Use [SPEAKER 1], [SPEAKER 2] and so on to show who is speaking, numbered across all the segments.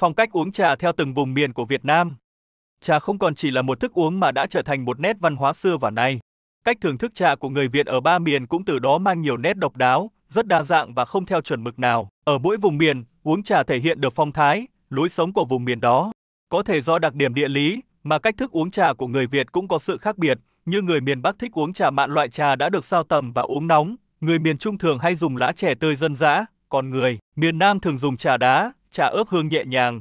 [SPEAKER 1] phong cách uống trà theo từng vùng miền của Việt Nam. Trà không còn chỉ là một thức uống mà đã trở thành một nét văn hóa xưa và nay. Cách thưởng thức trà của người Việt ở ba miền cũng từ đó mang nhiều nét độc đáo, rất đa dạng và không theo chuẩn mực nào. Ở mỗi vùng miền, uống trà thể hiện được phong thái, lối sống của vùng miền đó. Có thể do đặc điểm địa lý mà cách thức uống trà của người Việt cũng có sự khác biệt, như người miền Bắc thích uống trà mạn loại trà đã được sao tầm và uống nóng, người miền Trung thường hay dùng lá chè tươi dân dã, còn người miền Nam thường dùng trà đá, trà ướp hương nhẹ nhàng.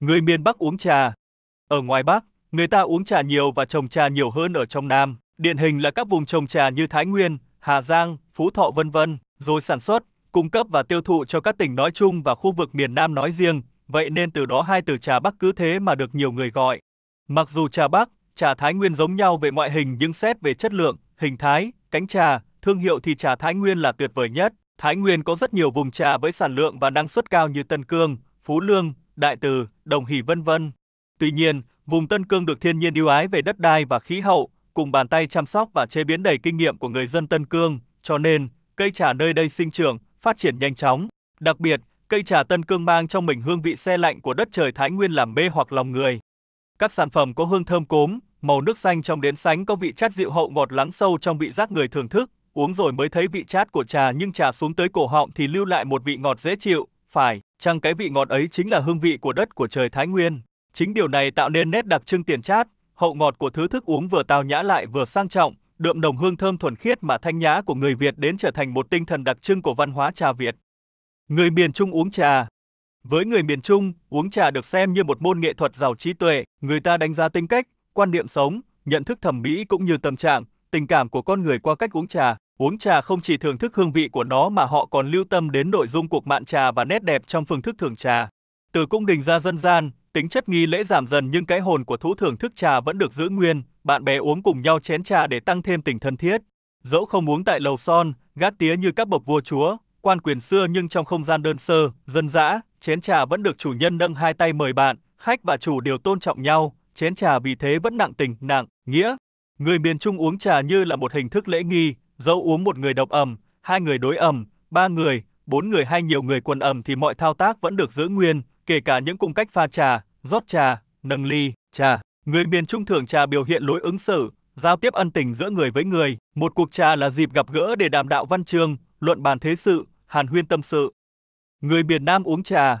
[SPEAKER 1] Người miền Bắc uống trà. Ở ngoài Bắc, người ta uống trà nhiều và trồng trà nhiều hơn ở trong Nam. Điển hình là các vùng trồng trà như Thái Nguyên, Hà Giang, Phú Thọ vân vân, rồi sản xuất, cung cấp và tiêu thụ cho các tỉnh nói chung và khu vực miền Nam nói riêng, vậy nên từ đó hai từ trà Bắc cứ thế mà được nhiều người gọi. Mặc dù trà Bắc, trà Thái Nguyên giống nhau về ngoại hình nhưng xét về chất lượng, hình thái, cánh trà, thương hiệu thì trà Thái Nguyên là tuyệt vời nhất. Thái Nguyên có rất nhiều vùng trà với sản lượng và năng suất cao như Tân Cương, Phú Lương, Đại Từ, Đồng Hỷ vân vân. Tuy nhiên, vùng Tân Cương được thiên nhiên ưu ái về đất đai và khí hậu, cùng bàn tay chăm sóc và chế biến đầy kinh nghiệm của người dân Tân Cương, cho nên cây trà nơi đây sinh trưởng, phát triển nhanh chóng. Đặc biệt, cây trà Tân Cương mang trong mình hương vị xe lạnh của đất trời Thái Nguyên làm mê hoặc lòng người. Các sản phẩm có hương thơm cốm, màu nước xanh trong đến sánh có vị chát dịu hậu ngọt lắng sâu trong vị giác người thưởng thức, uống rồi mới thấy vị chát của trà nhưng trà xuống tới cổ họng thì lưu lại một vị ngọt dễ chịu, phải, chăng cái vị ngọt ấy chính là hương vị của đất của trời Thái Nguyên. Chính điều này tạo nên nét đặc trưng tiền chát, hậu ngọt của thứ thức uống vừa tao nhã lại vừa sang trọng, đượm đồng hương thơm thuần khiết mà thanh nhã của người Việt đến trở thành một tinh thần đặc trưng của văn hóa trà Việt. Người miền Trung uống trà Với người miền Trung, uống trà được xem như một môn nghệ thuật giàu trí tuệ, người ta đánh giá tính cách, quan niệm sống, nhận thức thẩm mỹ cũng như tâm trạng, tình cảm của con người qua cách uống trà. Uống trà không chỉ thưởng thức hương vị của nó mà họ còn lưu tâm đến nội dung cuộc mạn trà và nét đẹp trong phương thức thưởng trà. Từ cung đình ra dân gian, tính chất nghi lễ giảm dần nhưng cái hồn của thú thưởng thức trà vẫn được giữ nguyên, bạn bè uống cùng nhau chén trà để tăng thêm tình thân thiết. Dẫu không uống tại lầu son, gác tía như các bậc vua chúa, quan quyền xưa nhưng trong không gian đơn sơ, dân dã, chén trà vẫn được chủ nhân nâng hai tay mời bạn, khách và chủ đều tôn trọng nhau, chén trà vì thế vẫn nặng tình, nặng, nghĩa. Người miền Trung uống trà như là một hình thức lễ nghi, Dẫu uống một người độc ẩm, hai người đối ẩm, ba người, bốn người hay nhiều người quần ẩm thì mọi thao tác vẫn được giữ nguyên, kể cả những cung cách pha trà, rót trà, nâng ly, trà. Người miền Trung thưởng trà biểu hiện lối ứng xử, giao tiếp ân tình giữa người với người. Một cuộc trà là dịp gặp gỡ để đàm đạo văn chương, luận bàn thế sự, hàn huyên tâm sự. Người miền Nam uống trà.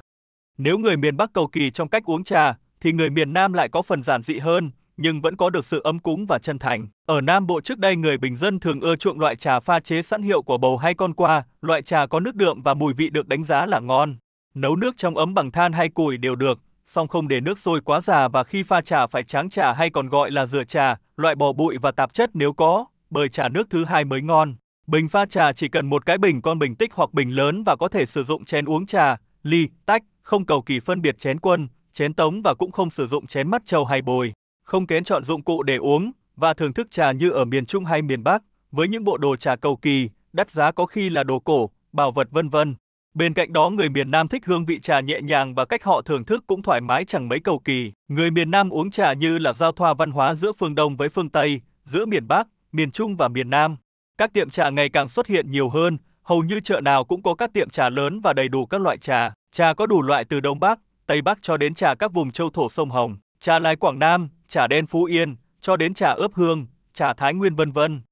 [SPEAKER 1] Nếu người miền Bắc cầu kỳ trong cách uống trà, thì người miền Nam lại có phần giản dị hơn, nhưng vẫn có được sự ấm cúng và chân thành. Ở Nam Bộ trước đây người bình dân thường ưa chuộng loại trà pha chế sẵn hiệu của bầu hay con qua, loại trà có nước đượm và mùi vị được đánh giá là ngon. Nấu nước trong ấm bằng than hay củi đều được, song không để nước sôi quá già và khi pha trà phải tráng trà hay còn gọi là rửa trà, loại bỏ bụi và tạp chất nếu có, bởi trà nước thứ hai mới ngon. Bình pha trà chỉ cần một cái bình con bình tích hoặc bình lớn và có thể sử dụng chén uống trà, ly, tách, không cầu kỳ phân biệt chén quân, chén tống và cũng không sử dụng chén mắt trâu hay bồi không kén chọn dụng cụ để uống và thưởng thức trà như ở miền Trung hay miền Bắc, với những bộ đồ trà cầu kỳ, đắt giá có khi là đồ cổ, bảo vật vân vân. Bên cạnh đó người miền Nam thích hương vị trà nhẹ nhàng và cách họ thưởng thức cũng thoải mái chẳng mấy cầu kỳ. Người miền Nam uống trà như là giao thoa văn hóa giữa phương Đông với phương Tây, giữa miền Bắc, miền Trung và miền Nam. Các tiệm trà ngày càng xuất hiện nhiều hơn, hầu như chợ nào cũng có các tiệm trà lớn và đầy đủ các loại trà. Trà có đủ loại từ Đông Bắc, Tây Bắc cho đến trà các vùng châu thổ sông Hồng trà lái Quảng Nam, trà đen Phú Yên, cho đến trà ướp hương, trà Thái Nguyên vân vân.